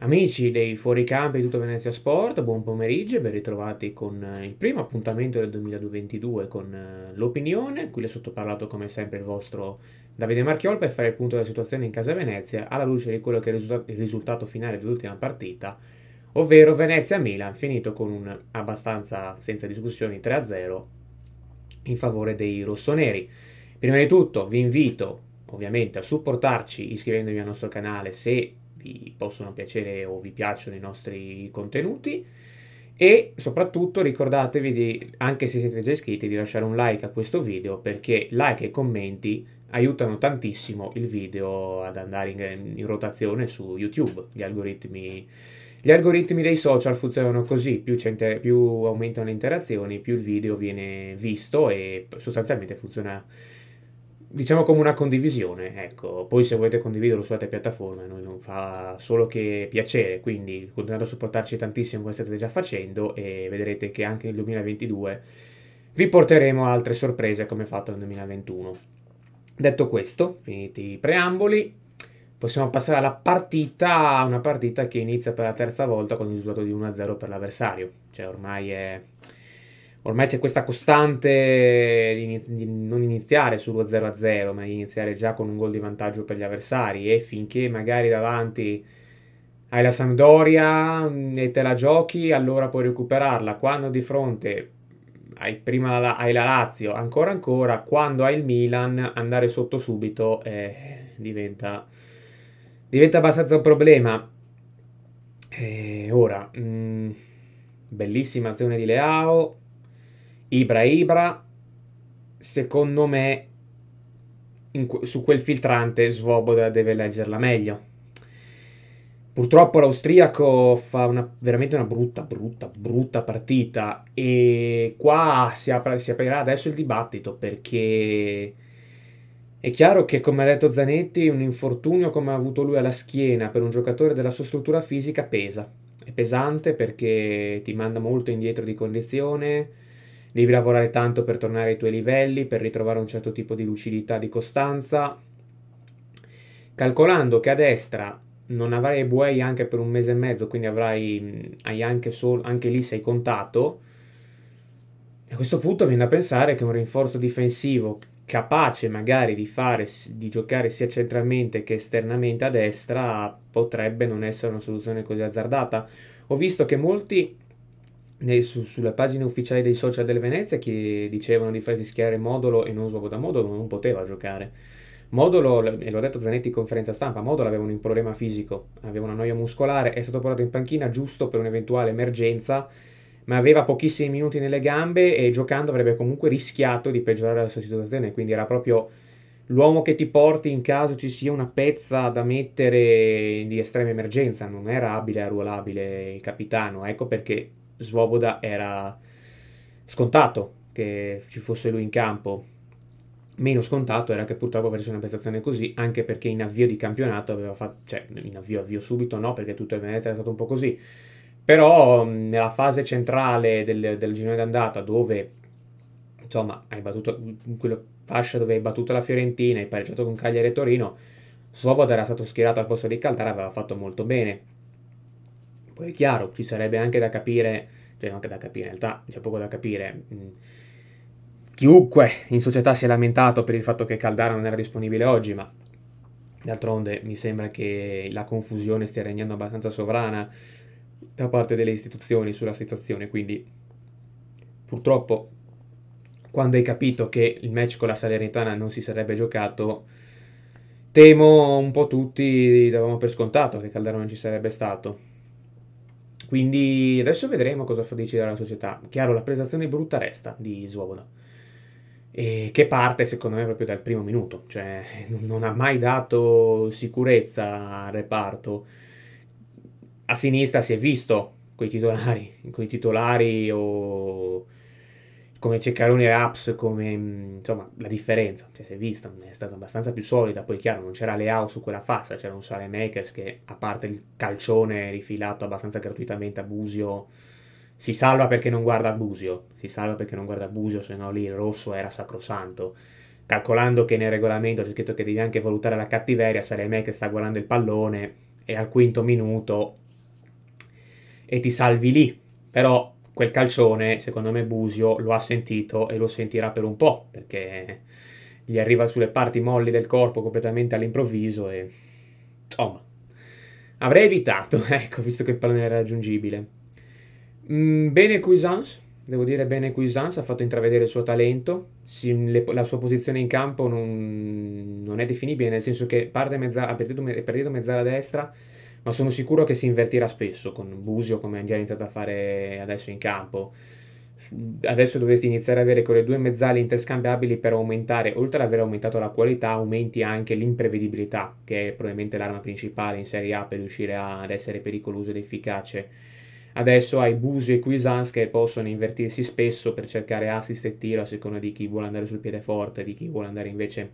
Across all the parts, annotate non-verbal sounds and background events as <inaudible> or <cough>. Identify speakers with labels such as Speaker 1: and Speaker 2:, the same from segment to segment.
Speaker 1: Amici dei fuoricampi di tutto Venezia Sport, buon pomeriggio e ben ritrovati con eh, il primo appuntamento del 2022 con eh, l'opinione. Qui le sottoparlato come sempre il vostro Davide Marchiol per fare il punto della situazione in casa Venezia alla luce di quello che è il, risultato, risultato finale dell'ultima partita, ovvero Venezia-Milan, finito con un abbastanza senza discussioni 3-0 in favore dei rossoneri. Prima di tutto vi invito ovviamente a supportarci iscrivendovi al nostro canale se vi possono piacere o vi piacciono i nostri contenuti e soprattutto ricordatevi di, anche se siete già iscritti, di lasciare un like a questo video perché like e commenti aiutano tantissimo il video ad andare in, in rotazione su YouTube. Gli algoritmi, gli algoritmi, dei social funzionano così, più, più aumentano le interazioni, più il video viene visto e sostanzialmente funziona diciamo come una condivisione, ecco. Poi se volete condividerlo su altre piattaforme, a noi non fa solo che piacere, quindi continuate a supportarci tantissimo come state già facendo e vedrete che anche nel 2022 vi porteremo altre sorprese come fatto nel 2021. Detto questo, finiti i preamboli, possiamo passare alla partita, una partita che inizia per la terza volta con il risultato di 1-0 per l'avversario, cioè ormai è ormai c'è questa costante di non iniziare sullo 0-0, ma iniziare già con un gol di vantaggio per gli avversari e finché magari davanti hai la Sampdoria mm, e te la giochi, allora puoi recuperarla. Quando di fronte hai prima la, hai la Lazio, ancora ancora, quando hai il Milan, andare sotto subito eh, diventa, diventa abbastanza un problema. Eh, ora, mh, mm, bellissima azione di Leao, Ibra Ibra, secondo me, que- su quel filtrante Svoboda deve leggerla meglio. Purtroppo l'austriaco fa una, veramente una brutta, brutta, brutta partita e qua si, apre, si aprirà adesso il dibattito perché è chiaro che, come ha detto Zanetti, un infortunio come ha avuto lui alla schiena per un giocatore della sua struttura fisica pesa. È pesante perché ti manda molto indietro di condizione, devi lavorare tanto per tornare ai tuoi livelli, per ritrovare un certo tipo di lucidità, di costanza, calcolando che a destra non avrai Ebuei anche per un mese e mezzo, quindi avrai hai anche, sol, anche lì sei contato. A questo punto viene da pensare che un rinforzo difensivo capace magari di, fare, di giocare sia centralmente che esternamente a destra potrebbe non essere una soluzione così azzardata. Ho visto che molti nei, su, sulle pagine ufficiali dei social del Venezia che dicevano di far rischiare Modolo e non Svoboda Modolo non poteva giocare. Modolo, e l'ho detto Zanetti in conferenza stampa, Modolo aveva un problema fisico, aveva una noia muscolare, è stato portato in panchina giusto per un'eventuale emergenza, ma aveva pochissimi minuti nelle gambe e giocando avrebbe comunque rischiato di peggiorare la sua situazione, quindi era proprio l'uomo che ti porti in caso ci sia una pezza da mettere di estrema emergenza, non era abile e arruolabile il capitano, ecco perché Svoboda era scontato che ci fosse lui in campo. Meno scontato era che purtroppo avesse una prestazione così, anche perché in avvio di campionato aveva fatto, cioè in avvio, avvio subito no, perché tutto il Venezia era stato un po' così, però nella fase centrale del, del girone d'andata dove insomma hai battuto in quella fascia dove hai battuto la Fiorentina hai pareggiato con Cagliari e Torino Svoboda era stato schierato al posto di Caldara aveva fatto molto bene poi è chiaro, ci sarebbe anche da capire, cioè anche da capire, in realtà c'è poco da capire. Mm, chiunque in società si è lamentato per il fatto che Caldara non era disponibile oggi, ma d'altronde mi sembra che la confusione stia regnando abbastanza sovrana da parte delle istituzioni sulla situazione, quindi purtroppo quando hai capito che il match con la Salernitana non si sarebbe giocato, temo un po' tutti davamo per scontato che non ci sarebbe stato. Quindi adesso vedremo cosa fa decidere la società. Chiaro, la prestazione brutta resta di Svoboda, e che parte secondo me proprio dal primo minuto, cioè <laughs> non ha mai dato sicurezza al reparto. A sinistra si è visto coi titolari, coi titolari o come Ceccarone Raps, come mm, insomma la differenza, cioè si è vista, è stata abbastanza più solida, poi chiaro non c'era Leao su quella fascia, c'era un Sale Makers che a parte il calcione rifilato abbastanza gratuitamente a Busio, si salva perché non guarda Busio, si salva perché non guarda Busio, se no lì il rosso era sacrosanto. Calcolando che nel regolamento c'è scritto che devi anche valutare la cattiveria, sarei me sta guardando il pallone e al quinto minuto e ti salvi lì. Però quel calcione, secondo me Busio lo ha sentito e lo sentirà per un po', perché gli arriva sulle parti molli del corpo completamente all'improvviso e... Insomma, avrei evitato, <laughs> ecco, visto che il pallone era raggiungibile. Mm, bene Cuisance, devo dire bene Cuisance, ha fatto intravedere il suo talento, si, le, la sua posizione in campo non, non, è definibile, nel senso che parte mezza, ha perdito, mezz'ala destra, ma sono sicuro che si invertirà spesso con Busio come ha già iniziato a fare adesso in campo. Adesso dovresti iniziare ad avere quelle due mezzali interscambiabili per aumentare, oltre ad aver aumentato la qualità, aumenti anche l'imprevedibilità, che è probabilmente l'arma principale in Serie A per riuscire a, ad essere pericoloso ed efficace. Adesso hai Busio e Cuisans che possono invertirsi spesso per cercare assist e tiro a seconda di chi vuole andare sul piede forte, di chi vuole andare invece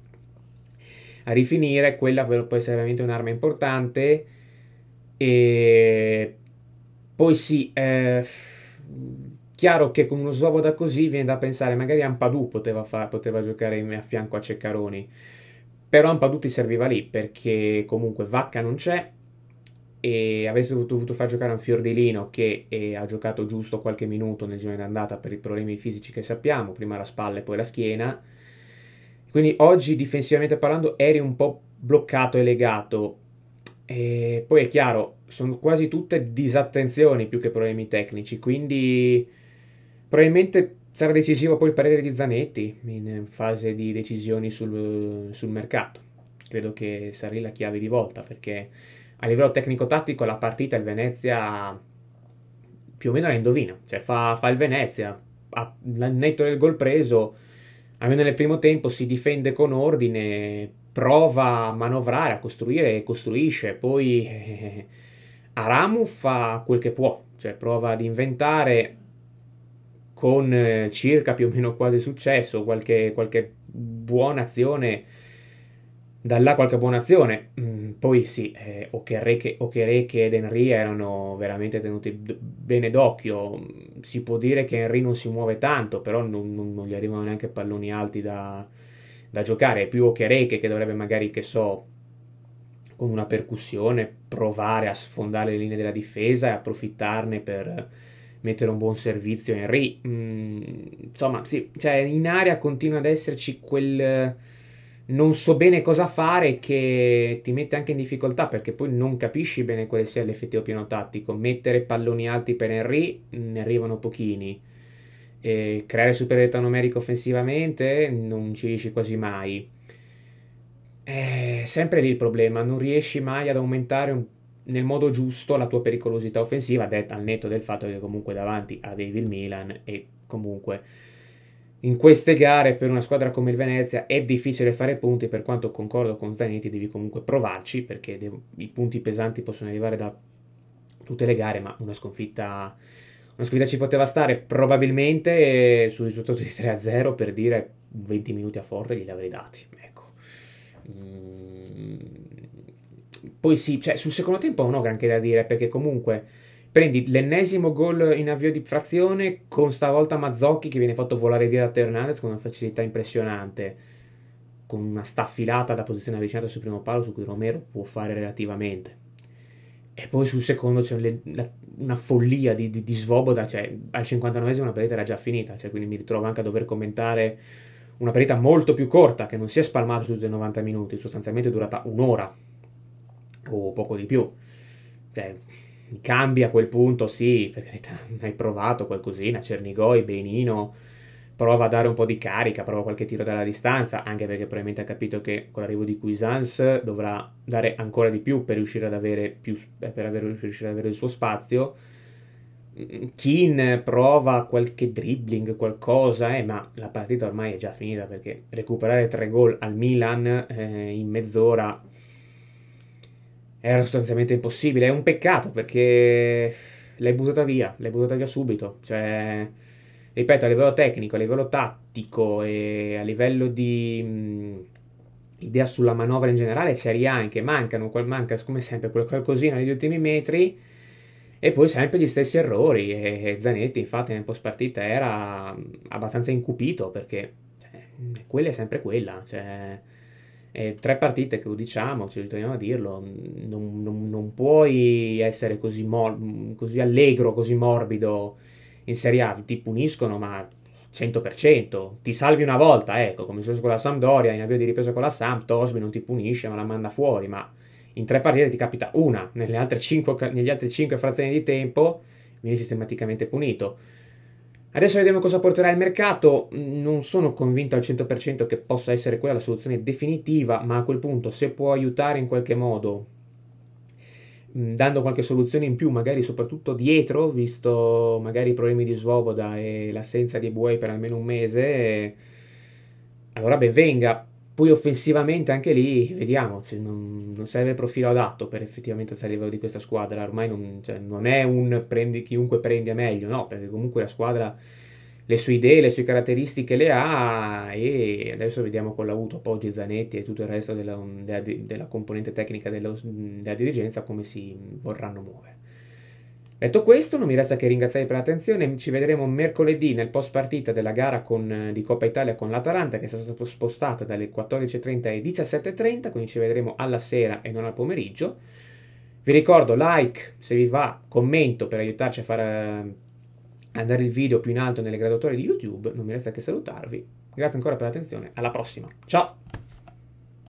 Speaker 1: a rifinire. Quella può essere veramente un'arma importante e poi sì, è chiaro che con uno Svoboda così viene da pensare, magari Ampadù poteva, far, poteva giocare a fianco a Ceccaroni, però Ampadù ti serviva lì perché comunque Vacca non c'è, e avresti dovuto, dovuto, far giocare un Fiordilino che eh, ha giocato giusto qualche minuto nel giorno d'andata per i problemi fisici che sappiamo, prima la spalla e poi la schiena. Quindi oggi difensivamente parlando eri un po' bloccato e legato, e poi è chiaro, sono quasi tutte disattenzioni più che problemi tecnici, quindi probabilmente sarà decisivo poi il parere di Zanetti in fase di decisioni sul, sul mercato. Credo che sarà lì la chiave di volta perché a livello tecnico-tattico la partita il Venezia più o meno la indovina, cioè fa, fa il Venezia, al netto del gol preso, almeno nel primo tempo si difende con ordine, prova a manovrare, a costruire e costruisce, poi eh, Aramu fa quel che può, cioè prova ad inventare con eh, circa più o meno quasi successo qualche, qualche buona azione da là qualche buona azione. Mm, poi sì, eh, Okereke, ed Henry erano veramente tenuti d- bene d'occhio. Si può dire che Henry non si muove tanto, però non, non, non gli arrivano neanche palloni alti da, da giocare, è più Okereke che dovrebbe magari, che so, con una percussione provare a sfondare le linee della difesa e approfittarne per mettere un buon servizio Henry. Mm, insomma, sì, cioè in area continua ad esserci quel non so bene cosa fare che ti mette anche in difficoltà perché poi non capisci bene quale sia l'effettivo piano tattico. Mettere palloni alti per Henry ne arrivano pochini e creare superiorità numerica offensivamente non ci riesci quasi mai. È sempre lì il problema, non riesci mai ad aumentare un, nel modo giusto la tua pericolosità offensiva, detta al netto del fatto che comunque davanti avevi il Milan e comunque in queste gare per una squadra come il Venezia è difficile fare punti, per quanto concordo con Zanetti devi comunque provarci perché devo, i punti pesanti possono arrivare da tutte le gare, ma una sconfitta una sfida ci poteva stare probabilmente sul risultato di 3-0 per dire 20 minuti a Forte glieli avrei dati. Ecco. Mm. Poi sì, cioè, sul secondo tempo non ho granché da dire perché comunque prendi l'ennesimo gol in avvio di frazione con stavolta Mazzocchi che viene fatto volare via da Teo con una facilità impressionante con una staffilata da posizione avvicinata sul primo palo su cui Romero può fare relativamente e poi sul secondo c'è le, la, una follia di, di, di svoboda, cioè al 59esimo la partita era già finita, cioè, quindi mi ritrovo anche a dover commentare una partita molto più corta che non si è spalmata su tutti i 90 minuti, sostanzialmente è durata un'ora o poco di più. Cioè, cambi a quel punto, sì, perché carità, <laughs> hai provato qualcosina, Cernigoi, Benino prova a dare un po' di carica, prova qualche tiro dalla distanza, anche perché probabilmente ha capito che con l'arrivo di Cuisans dovrà dare ancora di più per riuscire ad avere, più, eh, per avere, riuscire ad avere il suo spazio. Mm, Kin prova qualche dribbling, qualcosa, eh, ma la partita ormai è già finita perché recuperare tre gol al Milan eh, in mezz'ora era sostanzialmente impossibile. È un peccato perché l'hai buttata via, l'hai buttata via subito. Cioè, ripeto, a livello tecnico, a livello tattico e a livello di mh, idea sulla manovra in generale c'è anche, mancano, manca come sempre quel qualcosina negli ultimi metri e poi sempre gli stessi errori e Zanetti infatti nel post partita era abbastanza incupito perché cioè, quella è sempre quella, cioè, eh, tre partite che lo diciamo, ci ritorniamo a dirlo, non, non, non puoi essere così, così allegro, così morbido in Serie A ti puniscono, ma 100%, ti salvi una volta, ecco, come è successo con la Sampdoria, in avvio di ripresa con la Samp, Tosmi non ti punisce, ma la manda fuori, ma in tre partite ti capita una, nelle altre 5, negli altri 5 frazioni di tempo vieni sistematicamente punito. Adesso vediamo cosa porterà il mercato, non sono convinto al 100% che possa essere quella la soluzione definitiva, ma a quel punto se può aiutare in qualche modo dando qualche soluzione in più, magari soprattutto dietro, visto magari i problemi di Svoboda e l'assenza di Buey per almeno un mese, allora ben venga. Poi offensivamente anche lì, vediamo, cioè non, non, serve profilo adatto per effettivamente alzare il livello di questa squadra, ormai non, cioè, non è un prendi chiunque prende meglio, no, perché comunque la squadra le sue idee, le sue caratteristiche le ha e adesso vediamo con l'auto Poggi, Zanetti e tutto il resto della, mm, della, della componente tecnica della, mm, della dirigenza come si vorranno muovere. Detto questo, non mi resta che ringraziare per l'attenzione, ci vedremo mercoledì nel post partita della gara con, eh, di Coppa Italia con l'Atalanta che è stata spostata dalle 14.30 alle 17.30, quindi ci vedremo alla sera e non al pomeriggio. Vi ricordo like se vi va, commento per aiutarci a far eh, andare il video più in alto nelle graduatorie di YouTube, non mi resta che salutarvi. Grazie ancora per l'attenzione, alla prossima. Ciao!